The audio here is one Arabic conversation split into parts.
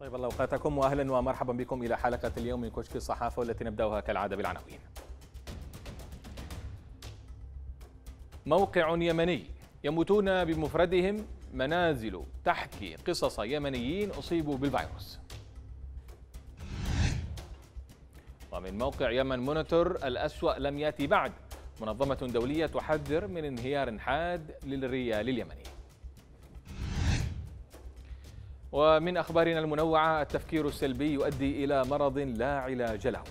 طيب الله اوقاتكم واهلا ومرحبا بكم الى حلقه اليوم من كشك الصحافه والتي نبداها كالعاده بالعناوين. موقع يمني يموتون بمفردهم منازل تحكي قصص يمنيين اصيبوا بالفيروس. ومن موقع يمن مونيتور الاسوأ لم ياتي بعد منظمه دوليه تحذر من انهيار حاد للريال اليمني. ومن أخبارنا المنوعة التفكير السلبي يؤدي إلى مرض لا علاج له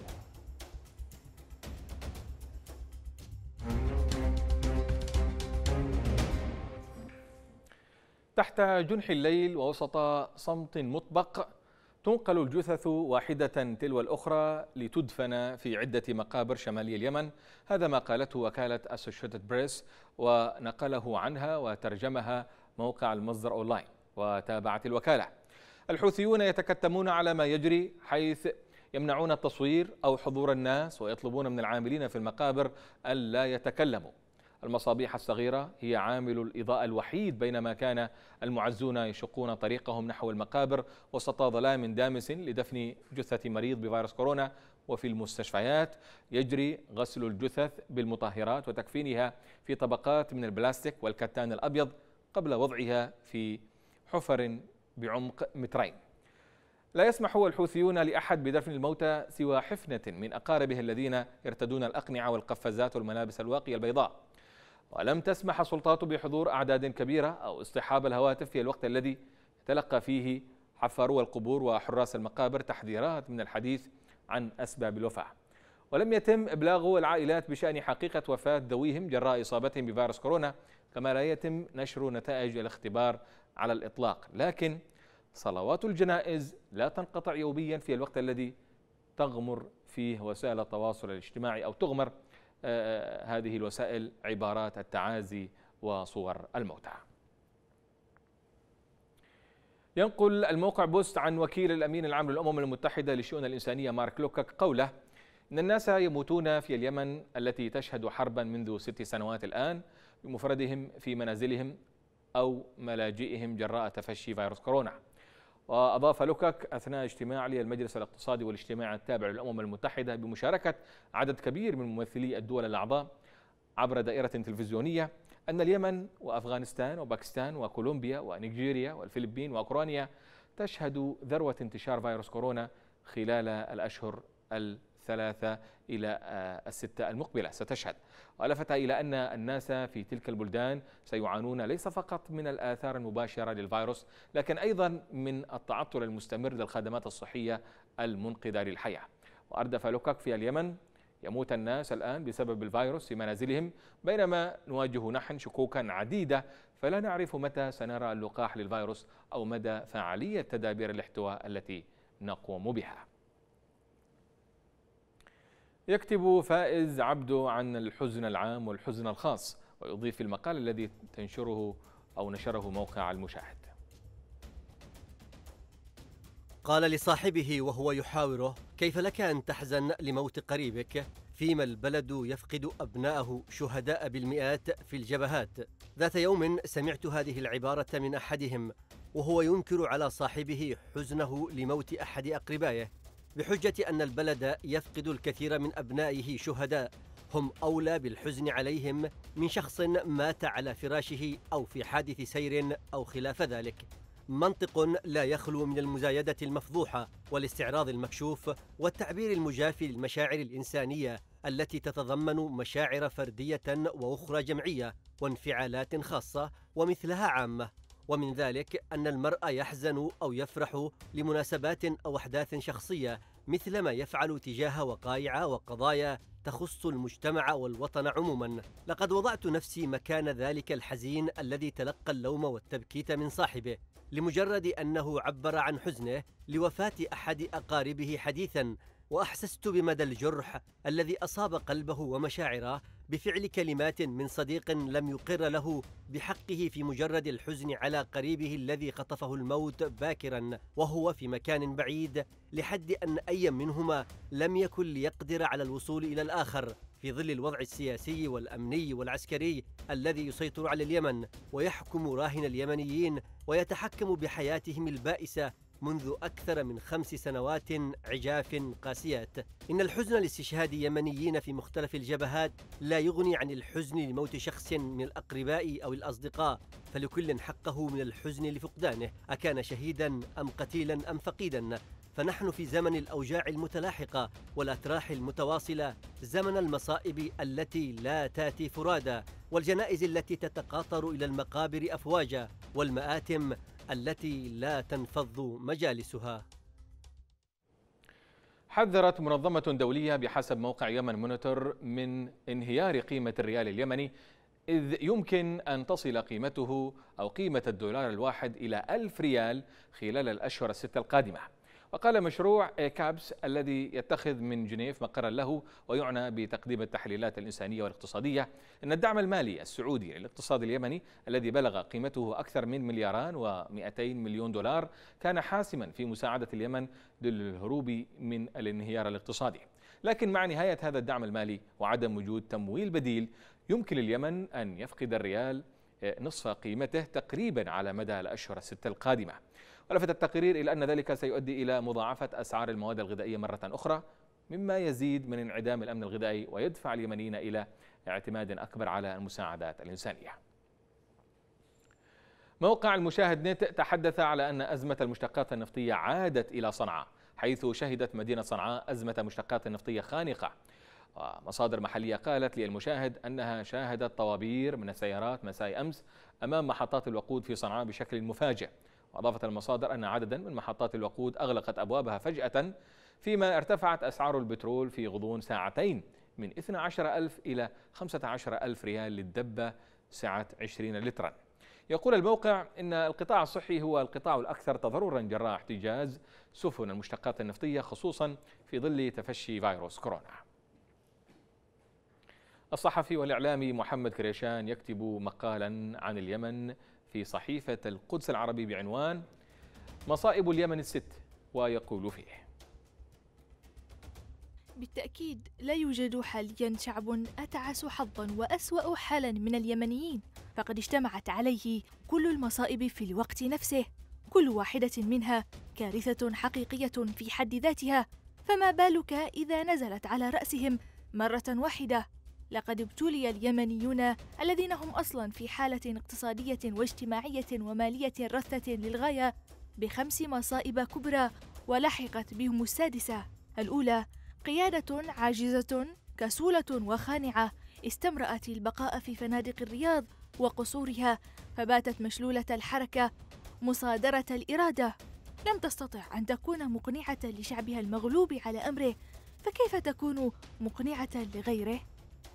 تحت جنح الليل ووسط صمت مطبق تنقل الجثث واحدة تلو الأخرى لتدفن في عدة مقابر شمالي اليمن هذا ما قالته وكالة أسوشيتد بريس ونقله عنها وترجمها موقع المصدر أونلاين وتابعت الوكالة الحوثيون يتكتمون على ما يجري حيث يمنعون التصوير أو حضور الناس ويطلبون من العاملين في المقابر ألا يتكلموا المصابيح الصغيرة هي عامل الإضاءة الوحيد بينما كان المعزون يشقون طريقهم نحو المقابر وسط ظلام دامس لدفن جثة مريض بفيروس كورونا وفي المستشفيات يجري غسل الجثث بالمطهرات وتكفينها في طبقات من البلاستيك والكتان الأبيض قبل وضعها في حفر بعمق مترين لا يسمح الحوثيون لأحد بدفن الموتى سوى حفنة من أقاربه الذين يرتدون الأقنعة والقفازات والملابس الواقية البيضاء ولم تسمح السلطات بحضور أعداد كبيرة أو اصطحاب الهواتف في الوقت الذي تلقى فيه حفارو القبور وحراس المقابر تحذيرات من الحديث عن أسباب الوفاة ولم يتم إبلاغ العائلات بشأن حقيقة وفاة ذويهم جراء إصابتهم بفيروس كورونا كما لا يتم نشر نتائج الاختبار على الإطلاق لكن صلوات الجنائز لا تنقطع يوميا في الوقت الذي تغمر فيه وسائل التواصل الاجتماعي أو تغمر آه، آه، هذه الوسائل عبارات التعازي وصور الموتى ينقل الموقع بوست عن وكيل الأمين العام للأمم المتحدة للشؤون الإنسانية مارك لوكاك قوله إن الناس يموتون في اليمن التي تشهد حربا منذ ست سنوات الآن بمفردهم في منازلهم أو ملاجئهم جراء تفشي فيروس كورونا وأضاف لوكاك أثناء اجتماع للمجلس الاقتصادي والاجتماعي التابع للأمم المتحدة بمشاركة عدد كبير من ممثلي الدول الأعضاء عبر دائرة تلفزيونية أن اليمن وأفغانستان وباكستان وكولومبيا ونيجيريا والفلبين وأوكرانيا تشهد ذروة انتشار فيروس كورونا خلال الأشهر الأخيرة الثلاثة إلى آه، الستة المقبلة ستشهد ولفت إلى أن الناس في تلك البلدان سيعانون ليس فقط من الآثار المباشرة للفيروس لكن أيضا من التعطل المستمر للخدمات الصحية المنقذة للحياة وأردف لوكاك في اليمن يموت الناس الآن بسبب الفيروس في منازلهم بينما نواجه نحن شكوكا عديدة فلا نعرف متى سنرى اللقاح للفيروس أو مدى فعالية تدابير الاحتواء التي نقوم بها يكتب فائز عبده عن الحزن العام والحزن الخاص ويضيف المقال الذي تنشره أو نشره موقع المشاهد قال لصاحبه وهو يحاوره كيف لك أن تحزن لموت قريبك فيما البلد يفقد أبناءه شهداء بالمئات في الجبهات ذات يوم سمعت هذه العبارة من أحدهم وهو ينكر على صاحبه حزنه لموت أحد أقربائه بحجة أن البلد يفقد الكثير من أبنائه شهداء هم أولى بالحزن عليهم من شخص مات على فراشه أو في حادث سير أو خلاف ذلك منطق لا يخلو من المزايدة المفضوحة والاستعراض المكشوف والتعبير المجافي للمشاعر الإنسانية التي تتضمن مشاعر فردية وأخرى جمعية وانفعالات خاصة ومثلها عامة ومن ذلك أن المرء يحزن أو يفرح لمناسبات أو أحداث شخصية مثلما يفعل تجاه وقائع وقضايا تخص المجتمع والوطن عموما لقد وضعت نفسي مكان ذلك الحزين الذي تلقى اللوم والتبكيت من صاحبه لمجرد انه عبر عن حزنه لوفاه احد اقاربه حديثا واحسست بمدى الجرح الذي اصاب قلبه ومشاعره بفعل كلمات من صديق لم يقر له بحقه في مجرد الحزن على قريبه الذي خطفه الموت باكرا وهو في مكان بعيد لحد ان اي منهما لم يكن ليقدر على الوصول الى الاخر في ظل الوضع السياسي والامني والعسكري الذي يسيطر على اليمن ويحكم راهن اليمنيين ويتحكم بحياتهم البائسه منذ أكثر من خمس سنوات عجاف قاسيات إن الحزن لاستشهاد يمنيين في مختلف الجبهات لا يغني عن الحزن لموت شخص من الأقرباء أو الأصدقاء فلكل حقه من الحزن لفقدانه أكان شهيدا أم قتيلا أم فقيدا فنحن في زمن الأوجاع المتلاحقة والأتراح المتواصلة زمن المصائب التي لا تاتي فرادى والجنائز التي تتقاطر إلى المقابر أفواجا والمآتم التي لا تنفض مجالسها حذرت منظمة دولية بحسب موقع يمن مونيتور من انهيار قيمة الريال اليمني إذ يمكن أن تصل قيمته أو قيمة الدولار الواحد إلى ألف ريال خلال الأشهر الستة القادمة وقال مشروع كابس الذي يتخذ من جنيف مقرا له ويعنى بتقديم التحليلات الإنسانية والاقتصادية أن الدعم المالي السعودي للاقتصاد اليمني الذي بلغ قيمته أكثر من ملياران و200 مليون دولار كان حاسما في مساعدة اليمن للهروب من الانهيار الاقتصادي لكن مع نهاية هذا الدعم المالي وعدم وجود تمويل بديل يمكن اليمن أن يفقد الريال نصف قيمته تقريبا على مدى الأشهر الستة القادمة ولفت التقرير إلى أن ذلك سيؤدي إلى مضاعفة أسعار المواد الغذائية مرة أخرى مما يزيد من انعدام الأمن الغذائي ويدفع اليمنيين إلى اعتماد أكبر على المساعدات الإنسانية موقع المشاهد نت تحدث على أن أزمة المشتقات النفطية عادت إلى صنعاء حيث شهدت مدينة صنعاء أزمة مشتقات نفطية خانقة ومصادر محلية قالت للمشاهد أنها شاهدت طوابير من السيارات مساء أمس أمام محطات الوقود في صنعاء بشكل مفاجئ وأضافت المصادر أن عددا من محطات الوقود أغلقت أبوابها فجأة فيما ارتفعت أسعار البترول في غضون ساعتين من 12000 إلى 15000 ريال للدبة سعة 20 لترا يقول الموقع إن القطاع الصحي هو القطاع الأكثر تضررا جراء احتجاز سفن المشتقات النفطية خصوصا في ظل تفشي فيروس كورونا الصحفي والإعلامي محمد كريشان يكتب مقالا عن اليمن في صحيفة القدس العربي بعنوان مصائب اليمن الست ويقول فيه بالتأكيد لا يوجد حاليا شعب أتعس حظا وأسوأ حالا من اليمنيين فقد اجتمعت عليه كل المصائب في الوقت نفسه كل واحدة منها كارثة حقيقية في حد ذاتها فما بالك إذا نزلت على رأسهم مرة واحدة لقد ابتلي اليمنيون الذين هم اصلا في حاله اقتصاديه واجتماعيه وماليه رثه للغايه بخمس مصائب كبرى ولحقت بهم السادسه الاولى قياده عاجزه كسوله وخانعه استمرات البقاء في فنادق الرياض وقصورها فباتت مشلوله الحركه مصادره الاراده لم تستطع ان تكون مقنعه لشعبها المغلوب على امره فكيف تكون مقنعه لغيره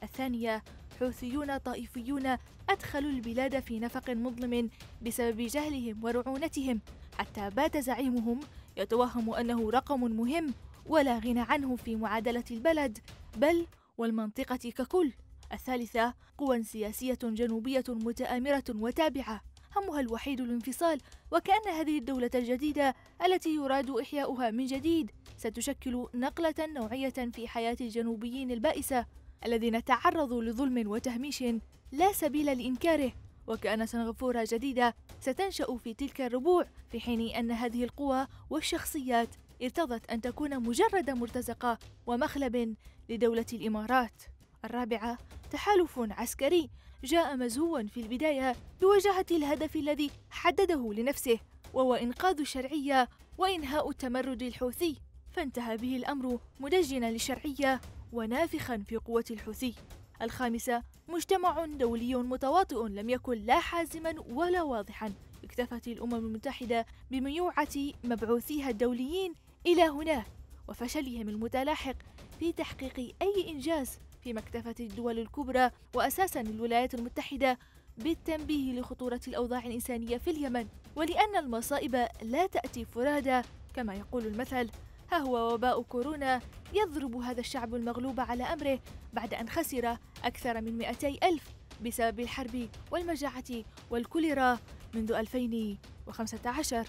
الثانية حوثيون طائفيون أدخلوا البلاد في نفق مظلم بسبب جهلهم ورعونتهم حتى بات زعيمهم يتوهم أنه رقم مهم ولا غنى عنه في معادلة البلد بل والمنطقة ككل الثالثة قوى سياسية جنوبية متآمرة وتابعة همها الوحيد الانفصال وكأن هذه الدولة الجديدة التي يراد إحياؤها من جديد ستشكل نقلة نوعية في حياة الجنوبيين البائسة الذين تعرضوا لظلم وتهميش لا سبيل لإنكاره وكأن سنغافورة جديدة ستنشأ في تلك الربوع في حين أن هذه القوى والشخصيات ارتضت أن تكون مجرد مرتزقة ومخلب لدولة الإمارات الرابعة تحالف عسكري جاء مزهوا في البداية بواجهة الهدف الذي حدده لنفسه وهو إنقاذ الشرعية وإنهاء التمرد الحوثي فانتهى به الأمر مدجنا للشرعية ونافخا في قوة الحوثي الخامسة مجتمع دولي متواطئ لم يكن لا حازما ولا واضحا اكتفت الأمم المتحدة بميوعة مبعوثيها الدوليين إلى هناك وفشلهم المتلاحق في تحقيق أي إنجاز فيما اكتفت الدول الكبرى وأساسا الولايات المتحدة بالتنبيه لخطورة الأوضاع الإنسانية في اليمن ولأن المصائب لا تأتي فرادى كما يقول المثل ها هو وباء كورونا يضرب هذا الشعب المغلوب على أمره بعد أن خسر أكثر من 200 ألف بسبب الحرب والمجاعة والكوليرا منذ 2015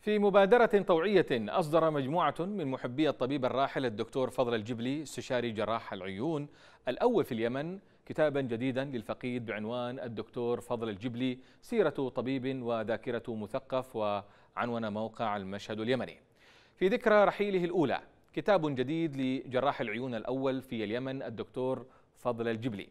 في مبادرة طوعية أصدر مجموعة من محبي الطبيب الراحل الدكتور فضل الجبلي استشاري جراح العيون الأول في اليمن كتابا جديدا للفقيد بعنوان الدكتور فضل الجبلي سيرة طبيب وذاكرة مثقف وعنون موقع المشهد اليمني في ذكرى رحيله الأولى كتاب جديد لجراح العيون الأول في اليمن الدكتور فضل الجبلي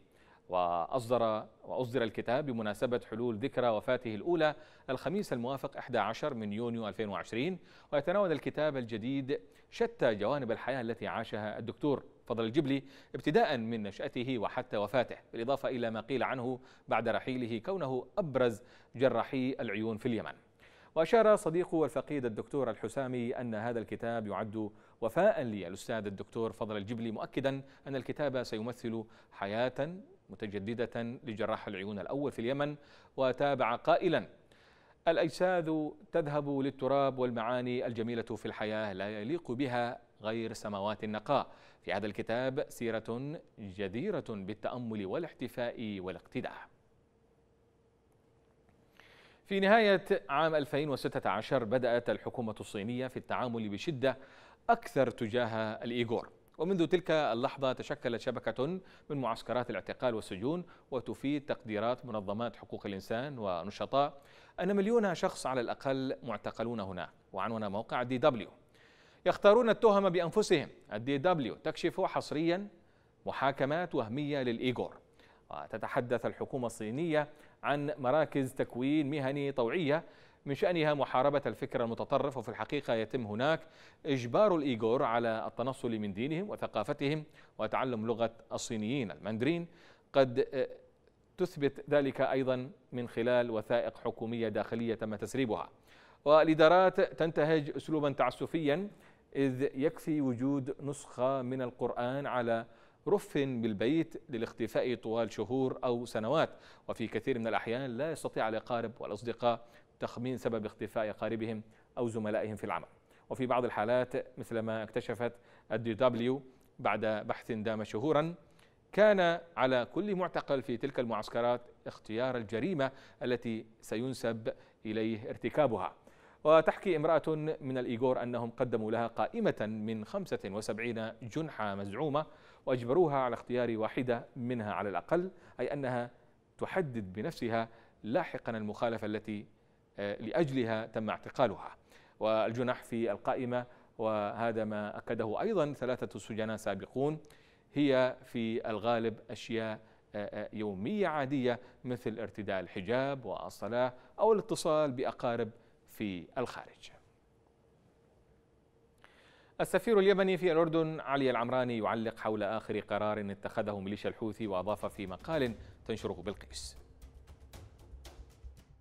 وأصدر وأصدر الكتاب بمناسبة حلول ذكرى وفاته الأولى الخميس الموافق 11 من يونيو 2020 ويتناول الكتاب الجديد شتى جوانب الحياة التي عاشها الدكتور فضل الجبلي ابتداء من نشأته وحتى وفاته بالإضافة إلى ما قيل عنه بعد رحيله كونه أبرز جراحي العيون في اليمن وأشار صديقه الفقيد الدكتور الحسامي أن هذا الكتاب يعد وفاء للأستاذ الدكتور فضل الجبلي مؤكدا أن الكتاب سيمثل حياة متجددة لجراح العيون الأول في اليمن وتابع قائلا الأجساد تذهب للتراب والمعاني الجميلة في الحياة لا يليق بها غير سماوات النقاء في هذا الكتاب سيرة جديرة بالتأمل والاحتفاء والاقتداء في نهاية عام 2016 بدأت الحكومة الصينية في التعامل بشدة أكثر تجاه الإيغور ومنذ تلك اللحظة تشكلت شبكة من معسكرات الاعتقال والسجون وتفيد تقديرات منظمات حقوق الإنسان ونشطاء أن مليون شخص على الأقل معتقلون هناك وعنونا موقع دي دبليو يختارون التهم بأنفسهم الدي دبليو تكشف حصريا محاكمات وهمية للإيغور وتتحدث الحكومة الصينية عن مراكز تكوين مهني طوعية من شأنها محاربة الفكر المتطرف وفي الحقيقة يتم هناك إجبار الإيغور على التنصل من دينهم وثقافتهم وتعلم لغة الصينيين المندرين قد آه، تثبت ذلك أيضا من خلال وثائق حكومية داخلية تم تسريبها والإدارات تنتهج أسلوبا تعسفيا إذ يكفي وجود نسخة من القرآن على رف بالبيت للاختفاء طوال شهور أو سنوات وفي كثير من الأحيان لا يستطيع الأقارب والأصدقاء تخمين سبب اختفاء أقاربهم أو زملائهم في العمل وفي بعض الحالات مثل ما اكتشفت الدي دبليو بعد بحث دام شهورا كان على كل معتقل في تلك المعسكرات اختيار الجريمة التي سينسب إليه ارتكابها وتحكي امرأة من الإيغور أنهم قدموا لها قائمة من 75 جنحة مزعومة وأجبروها على اختيار واحدة منها على الأقل أي أنها تحدد بنفسها لاحقا المخالفة التي آه، لأجلها تم اعتقالها والجنح في القائمة وهذا ما أكده أيضا ثلاثة سجناء سابقون هي في الغالب أشياء آه، آه، يومية عادية مثل ارتداء الحجاب والصلاة أو الاتصال بأقارب في الخارج السفير اليمني في الأردن علي العمراني يعلق حول آخر قرار اتخذه ميليشيا الحوثي وأضاف في مقال تنشره بلقيس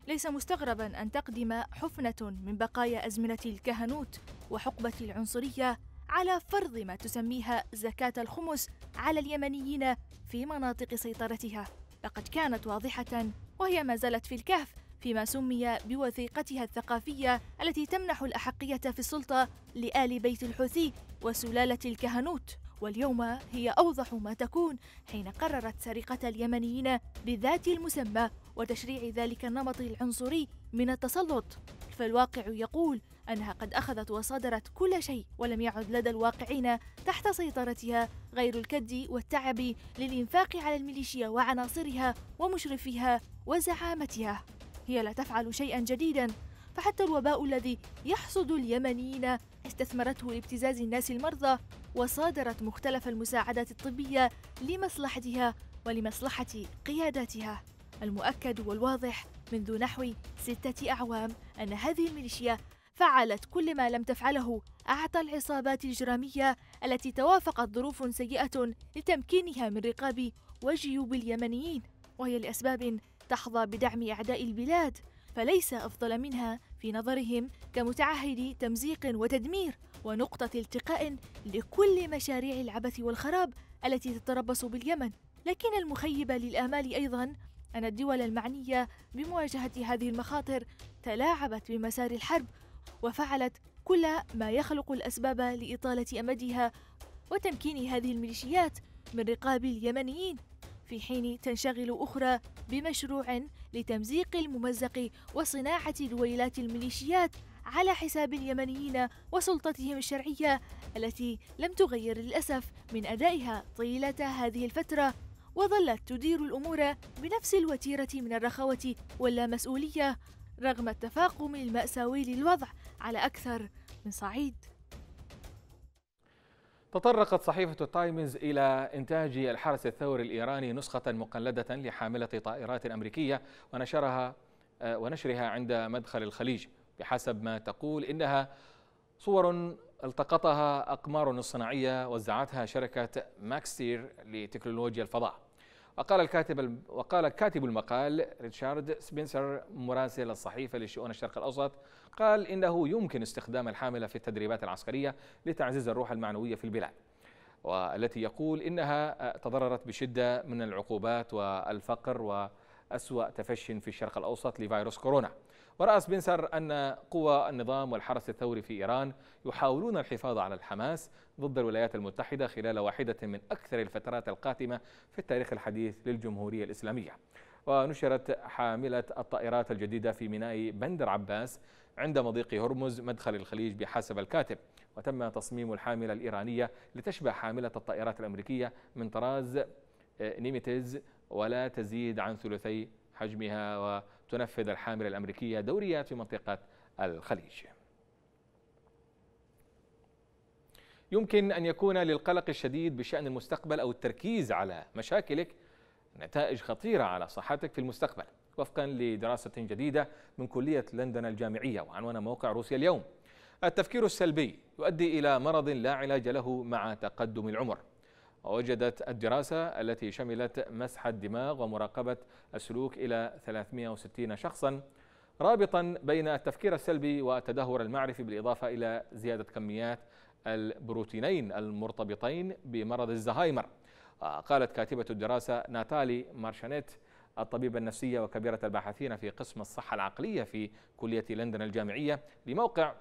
ليس مستغربا أن تقدم حفنة من بقايا أزمنة الكهنوت وحقبة العنصرية على فرض ما تسميها زكاة الخمس على اليمنيين في مناطق سيطرتها لقد كانت واضحة وهي ما زالت في الكهف فيما سمي بوثيقتها الثقافية التي تمنح الأحقية في السلطة لآل بيت الحوثي وسلالة الكهنوت واليوم هي أوضح ما تكون حين قررت سرقة اليمنيين بذات المسمى وتشريع ذلك النمط العنصري من التسلط فالواقع يقول أنها قد أخذت وصادرت كل شيء ولم يعد لدى الواقعين تحت سيطرتها غير الكد والتعب للإنفاق على الميليشيا وعناصرها ومشرفيها وزعامتها هي لا تفعل شيئا جديدا فحتى الوباء الذي يحصد اليمنيين استثمرته لابتزاز الناس المرضى وصادرت مختلف المساعدات الطبية لمصلحتها ولمصلحة قياداتها المؤكد والواضح منذ نحو ستة أعوام أن هذه الميليشيا فعلت كل ما لم تفعله أعطى العصابات الإجرامية التي توافقت ظروف سيئة لتمكينها من رقاب وجيوب اليمنيين وهي لأسباب تحظى بدعم أعداء البلاد فليس أفضل منها في نظرهم كمتعهد تمزيق وتدمير ونقطة التقاء لكل مشاريع العبث والخراب التي تتربص باليمن لكن المخيب للآمال أيضا أن الدول المعنية بمواجهة هذه المخاطر تلاعبت بمسار الحرب وفعلت كل ما يخلق الأسباب لإطالة أمدها وتمكين هذه الميليشيات من رقاب اليمنيين في حين تنشغل أخرى بمشروع لتمزيق الممزق وصناعة دويلات الميليشيات على حساب اليمنيين وسلطتهم الشرعية التي لم تغير للأسف من أدائها طيلة هذه الفترة وظلت تدير الأمور بنفس الوتيرة من الرخوة واللامسؤولية رغم التفاقم المأساوي للوضع على أكثر من صعيد تطرقت صحيفة تايمز إلى إنتاج الحرس الثوري الإيراني نسخة مقلدة لحاملة طائرات أمريكية ونشرها آه، ونشرها عند مدخل الخليج بحسب ما تقول إنها صور التقطها أقمار صناعية وزعتها شركة ماكسير لتكنولوجيا الفضاء وقال الكاتب وقال كاتب المقال ريتشارد سبنسر مراسل الصحيفه لشؤون الشرق الاوسط قال انه يمكن استخدام الحامله في التدريبات العسكريه لتعزيز الروح المعنويه في البلاد والتي يقول انها آه، تضررت بشده من العقوبات والفقر واسوا تفش في الشرق الاوسط لفيروس كورونا ورأى سبنسر أن قوى النظام والحرس الثوري في إيران يحاولون الحفاظ على الحماس ضد الولايات المتحدة خلال واحدة من أكثر الفترات القاتمة في التاريخ الحديث للجمهورية الإسلامية ونشرت حاملة الطائرات الجديدة في ميناء بندر عباس عند مضيق هرمز مدخل الخليج بحسب الكاتب وتم تصميم الحاملة الإيرانية لتشبه حاملة الطائرات الأمريكية من طراز آه، نيميتز ولا تزيد عن ثلثي حجمها و تنفذ الحاملة الأمريكية دوريات في منطقة الخليج يمكن أن يكون للقلق الشديد بشأن المستقبل أو التركيز على مشاكلك نتائج خطيرة على صحتك في المستقبل وفقا لدراسة جديدة من كلية لندن الجامعية وعنوان موقع روسيا اليوم التفكير السلبي يؤدي إلى مرض لا علاج له مع تقدم العمر ووجدت الدراسة التي شملت مسح الدماغ ومراقبة السلوك إلى 360 شخصا رابطا بين التفكير السلبي والتدهور المعرفي بالإضافة إلى زيادة كميات البروتينين المرتبطين بمرض الزهايمر قالت كاتبة الدراسة ناتالي مارشانيت الطبيبة النفسية وكبيرة الباحثين في قسم الصحة العقلية في كلية لندن الجامعية لموقع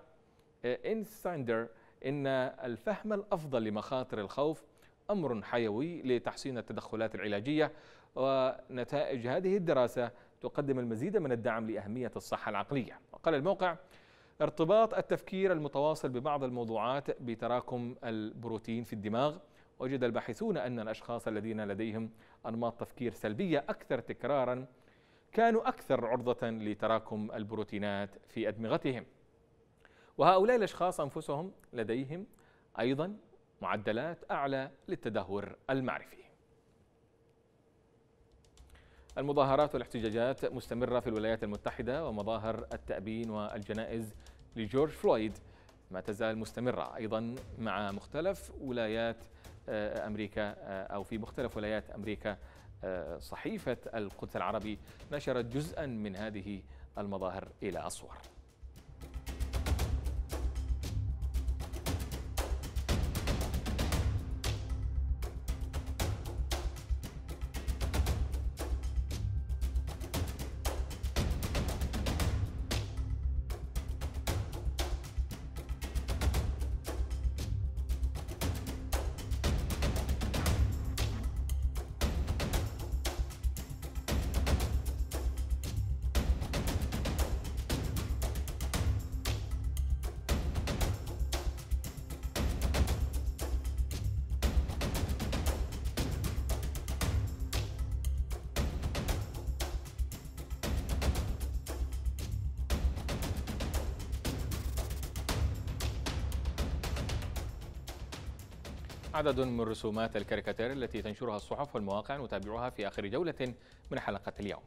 إنساندر إن الفهم الأفضل لمخاطر الخوف أمر حيوي لتحسين التدخلات العلاجية ونتائج هذه الدراسة تقدم المزيد من الدعم لأهمية الصحة العقلية وقال الموقع ارتباط التفكير المتواصل ببعض الموضوعات بتراكم البروتين في الدماغ وجد الباحثون أن الأشخاص الذين لديهم أنماط تفكير سلبية أكثر تكرارا كانوا أكثر عرضة لتراكم البروتينات في أدمغتهم وهؤلاء الأشخاص أنفسهم لديهم أيضا معدلات أعلى للتدهور المعرفي المظاهرات والاحتجاجات مستمرة في الولايات المتحدة ومظاهر التأبين والجنائز لجورج فلويد ما تزال مستمرة أيضا مع مختلف ولايات آه، أمريكا آه، أو في مختلف ولايات أمريكا آه، صحيفة القدس العربي نشرت جزءا من هذه المظاهر إلى الصور عدد من رسومات الكاريكاتير التي تنشرها الصحف والمواقع نتابعها في آخر جولة من حلقة اليوم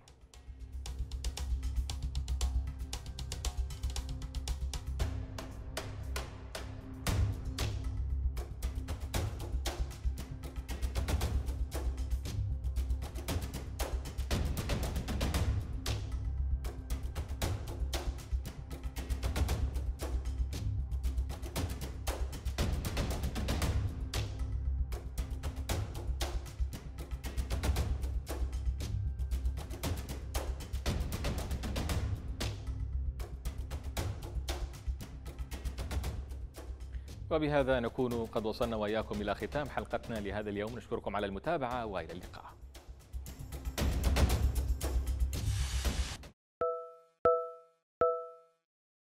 وبهذا نكون قد وصلنا وإياكم إلى ختام حلقتنا لهذا اليوم نشكركم على المتابعة وإلى اللقاء